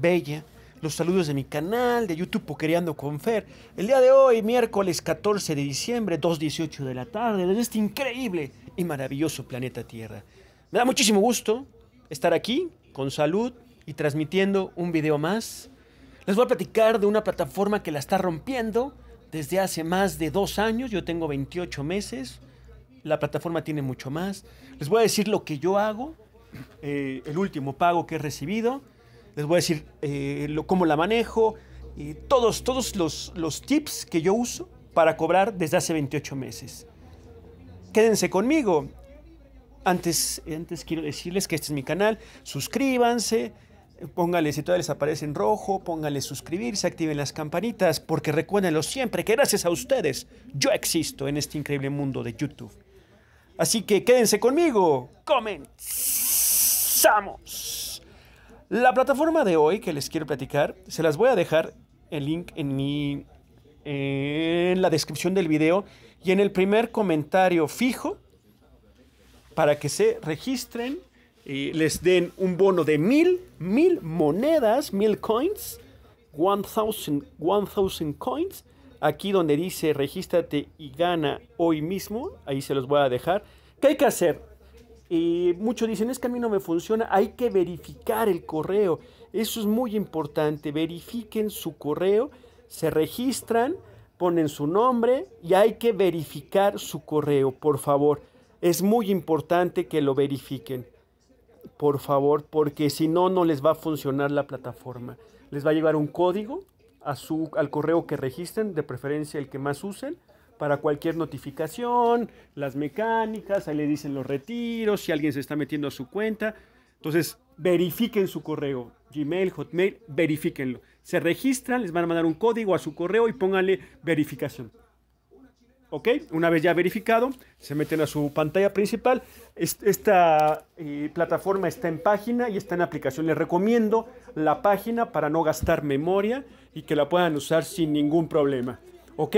Bella. Los saludos de mi canal de YouTube Poquereando con Fer. El día de hoy, miércoles 14 de diciembre, 2.18 de la tarde, desde este increíble y maravilloso planeta Tierra. Me da muchísimo gusto estar aquí, con salud y transmitiendo un video más. Les voy a platicar de una plataforma que la está rompiendo desde hace más de dos años. Yo tengo 28 meses. La plataforma tiene mucho más. Les voy a decir lo que yo hago, eh, el último pago que he recibido les voy a decir eh, cómo la manejo, y todos, todos los, tips que yo uso para cobrar desde hace 28 meses. Quédense conmigo. Antes, antes quiero decirles que este es mi canal. Suscríbanse, pónganle si todavía les aparece en rojo, pónganle suscribirse, activen las campanitas, porque recuérdenlo siempre que gracias a ustedes yo existo en este increíble mundo de YouTube. Así que quédense conmigo. Comenzamos. La plataforma de hoy que les quiero platicar, se las voy a dejar el link en mi en la descripción del video y en el primer comentario fijo para que se registren y les den un bono de mil, mil monedas, mil coins, one coins. Aquí donde dice regístrate y gana hoy mismo, ahí se los voy a dejar. ¿Qué hay que hacer? muchos dicen, es que a mí no me funciona, hay que verificar el correo. Eso es muy importante, verifiquen su correo, se registran, ponen su nombre y hay que verificar su correo, por favor. Es muy importante que lo verifiquen, por favor, porque si no, no les va a funcionar la plataforma. Les va a llevar un código a su, al correo que registren, de preferencia el que más usen para cualquier notificación, las mecánicas, ahí le dicen los retiros, si alguien se está metiendo a su cuenta. Entonces, verifiquen su correo, Gmail, Hotmail, verifiquenlo. Se registran, les van a mandar un código a su correo y pónganle verificación. ¿Ok? Una vez ya verificado, se meten a su pantalla principal. Esta eh, plataforma está en página y está en aplicación. Les recomiendo la página para no gastar memoria y que la puedan usar sin ningún problema. ¿Ok?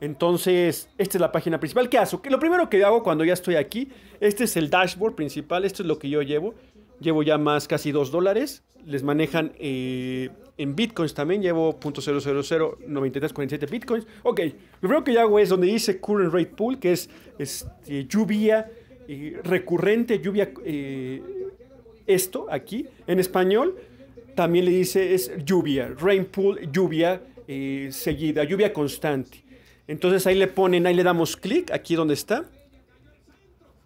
Entonces, esta es la página principal. ¿Qué hago? Lo primero que hago cuando ya estoy aquí, este es el dashboard principal, esto es lo que yo llevo. Llevo ya más casi 2 dólares. Les manejan eh, en bitcoins también, llevo .0009347 bitcoins. Ok, lo primero que hago es donde dice current rate pool, que es este, lluvia eh, recurrente, lluvia eh, esto aquí. En español también le dice es lluvia, rain pool, lluvia seguida, lluvia constante. Entonces ahí le ponen, ahí le damos clic, aquí donde está.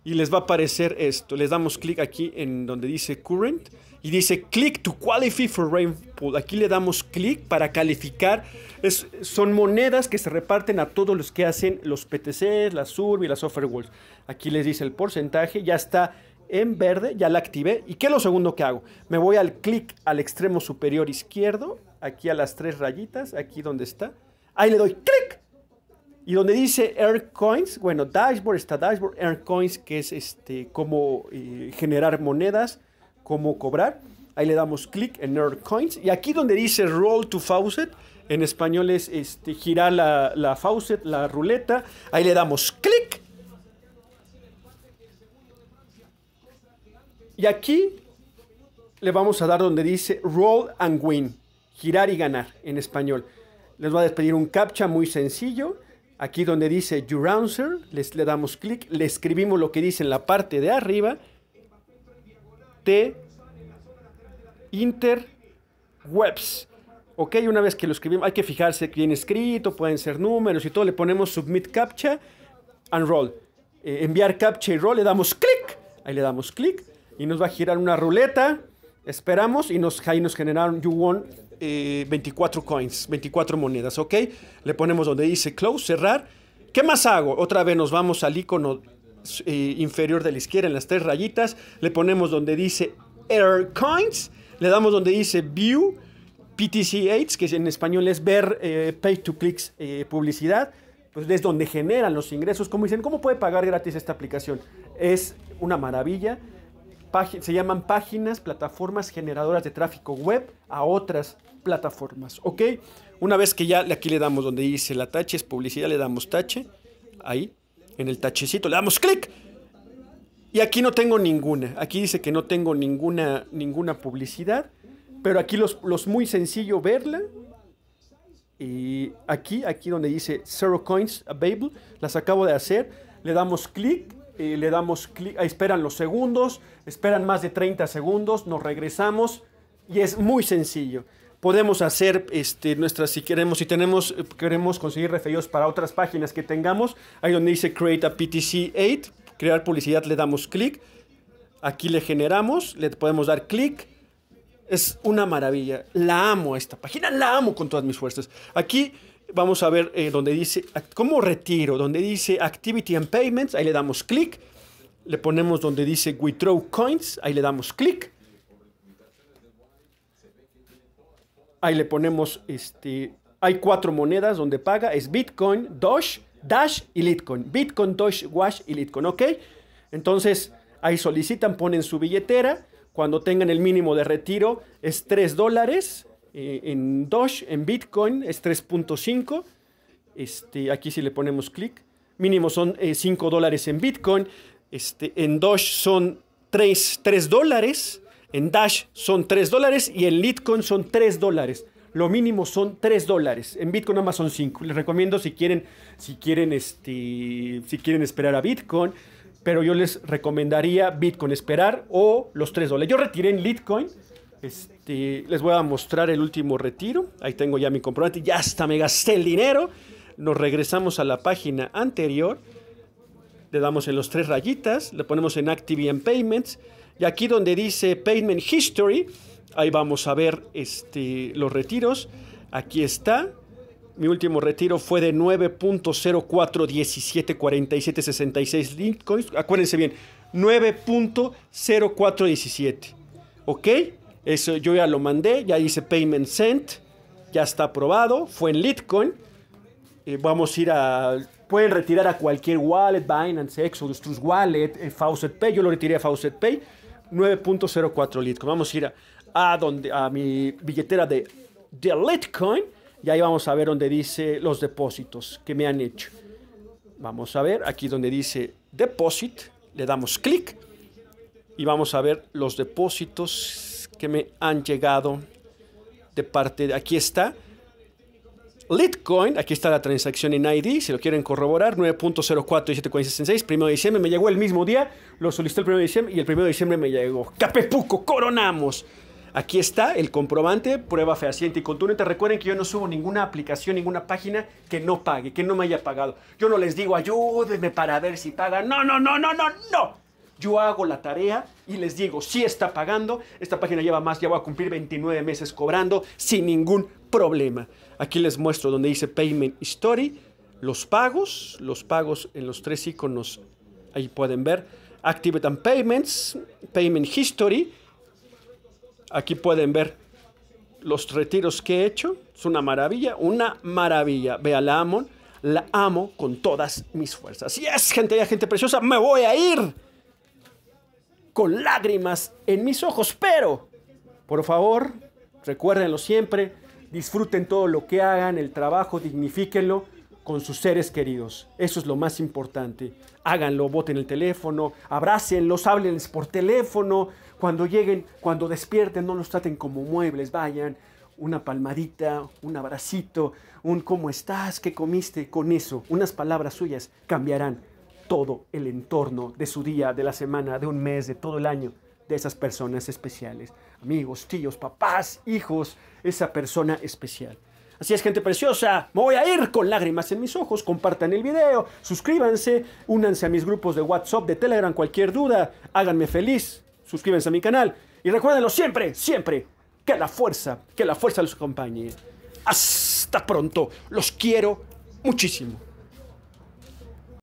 Y les va a aparecer esto. Les damos clic aquí en donde dice Current. Y dice click to qualify for rainfall. Aquí le damos clic para calificar. Es, son monedas que se reparten a todos los que hacen los PTCs, las URB y las walls. Aquí les dice el porcentaje. Ya está en verde, ya la activé. ¿Y qué es lo segundo que hago? Me voy al clic al extremo superior izquierdo, aquí a las tres rayitas, aquí donde está. Ahí le doy clic y donde dice Air Coins, bueno, dashboard está dashboard, Air Coins, que es este, cómo eh, generar monedas, cómo cobrar. Ahí le damos clic en Air Coins. Y aquí donde dice Roll to Faucet, en español es este, girar la, la faucet, la ruleta. Ahí le damos clic. Y aquí le vamos a dar donde dice Roll and Win, girar y ganar en español. Les voy a despedir un captcha muy sencillo Aquí donde dice You les, le damos clic, le escribimos lo que dice en la parte de arriba. T Webs. Ok, una vez que lo escribimos, hay que fijarse que bien escrito, pueden ser números y todo. Le ponemos Submit Captcha and Roll. Eh, enviar Captcha y Roll, le damos clic. Ahí le damos clic y nos va a girar una ruleta. Esperamos y nos, ahí nos generaron You Won 24 eh, coins, 24 monedas, ¿ok? Le ponemos donde dice close, cerrar. ¿Qué más hago? Otra vez nos vamos al icono eh, inferior de la izquierda en las tres rayitas. Le ponemos donde dice Air Coins. Le damos donde dice View ptc aids que en español es ver eh, pay to clicks publicidad. Pues es donde generan los ingresos. Como dicen, ¿cómo puede pagar gratis esta aplicación? Es una maravilla se llaman páginas, plataformas generadoras de tráfico web a otras plataformas, ¿ok? Una vez que ya aquí le damos donde dice la tache, es publicidad, le damos tache, ahí, en el tachecito, le damos clic. Y aquí no tengo ninguna, aquí dice que no tengo ninguna, ninguna publicidad, pero aquí los, los muy sencillo verla. Y aquí, aquí donde dice Zero Coins Available, las acabo de hacer, le damos clic le damos clic, esperan los segundos, esperan más de 30 segundos, nos regresamos y es muy sencillo. Podemos hacer este, nuestras, si queremos, si tenemos, queremos conseguir referidos para otras páginas que tengamos, ahí donde dice Create a PTC 8, crear publicidad, le damos clic, aquí le generamos, le podemos dar clic, es una maravilla, la amo esta página, la amo con todas mis fuerzas. Aquí vamos a ver eh, donde dice, ¿cómo retiro? Donde dice Activity and Payments, ahí le damos clic. Le ponemos donde dice Withdraw Coins, ahí le damos clic. Ahí le ponemos, este, hay cuatro monedas donde paga, es Bitcoin, Doge, Dash y Litecoin. Bitcoin, Doge, Wash y Litecoin, ¿ok? Entonces, ahí solicitan, ponen su billetera. Cuando tengan el mínimo de retiro es 3 dólares eh, en Doge, en Bitcoin es 3.5. Este, aquí si le ponemos clic, mínimo son 5 eh, dólares en Bitcoin. Este, en Doge son 3, dólares. En Dash son 3 dólares y en Litecoin son 3 dólares. Lo mínimo son 3 dólares. En Bitcoin nada más son 5. Les recomiendo si quieren, si quieren, este, si quieren esperar a Bitcoin. Pero yo les recomendaría Bitcoin esperar o los 3 dólares. Yo retiré en Litecoin este, les voy a mostrar el último retiro. Ahí tengo ya mi comprobante. Ya hasta me gasté el dinero. Nos regresamos a la página anterior. Le damos en los tres rayitas. Le ponemos en Active Payments. Y aquí donde dice Payment History, ahí vamos a ver este, los retiros. Aquí está. Mi último retiro fue de 9.04174766 Acuérdense bien, 9.0417. ¿Ok? Eso yo ya lo mandé, ya dice payment sent, ya está aprobado, fue en Litecoin. Eh, vamos a ir a... Pueden retirar a cualquier wallet, Binance, Exodus, Trust Wallet, eh, Fawcett Pay. Yo lo retiré a Fawcett Pay. 9.04 Litecoin. Vamos a ir a, donde, a mi billetera de, de Litecoin. Y ahí vamos a ver donde dice los depósitos que me han hecho. Vamos a ver aquí donde dice deposit. Le damos clic. Y vamos a ver los depósitos que me han llegado de parte de aquí está. Litcoin. aquí está la transacción en ID, si lo quieren corroborar, 9.0474666, primero de diciembre, me llegó el mismo día, lo solicité el 1 de diciembre y el primero de diciembre me llegó. Capepuco, coronamos. Aquí está el comprobante, prueba fehaciente y contundente. Recuerden que yo no subo ninguna aplicación, ninguna página que no pague, que no me haya pagado. Yo no les digo ayúdenme para ver si pagan. No, no, no, no, no, no. Yo hago la tarea y les digo, si sí está pagando, esta página lleva más, ya voy a cumplir 29 meses cobrando sin ningún problema. Aquí les muestro donde dice Payment History, los pagos, los pagos en los tres iconos, ahí pueden ver, Activate and Payments, Payment History, aquí pueden ver los retiros que he hecho, es una maravilla, una maravilla, vea la amo, la amo con todas mis fuerzas. Y es gente, ya gente preciosa, me voy a ir con lágrimas en mis ojos. Pero, por favor, recuérdenlo siempre, disfruten todo lo que hagan, el trabajo, dignifíquenlo con sus seres queridos. Eso es lo más importante. Háganlo, voten el teléfono, abrácenlos, háblenles por teléfono. Cuando lleguen, cuando despierten, no los traten como muebles, vayan, una palmadita, un abracito, un ¿cómo estás? ¿Qué comiste? Con eso, unas palabras suyas cambiarán todo el entorno de su día, de la semana, de un mes, de todo el año, de esas personas especiales. Amigos, tíos, papás, hijos, esa persona especial. Así es, gente preciosa, me voy a ir con lágrimas en mis ojos. Compartan el video, suscríbanse, únanse a mis grupos de WhatsApp, de Telegram, cualquier duda, háganme feliz, suscríbanse a mi canal y recuérdenlo siempre, siempre, que la fuerza, que la fuerza los acompañe. Hasta pronto, los quiero muchísimo.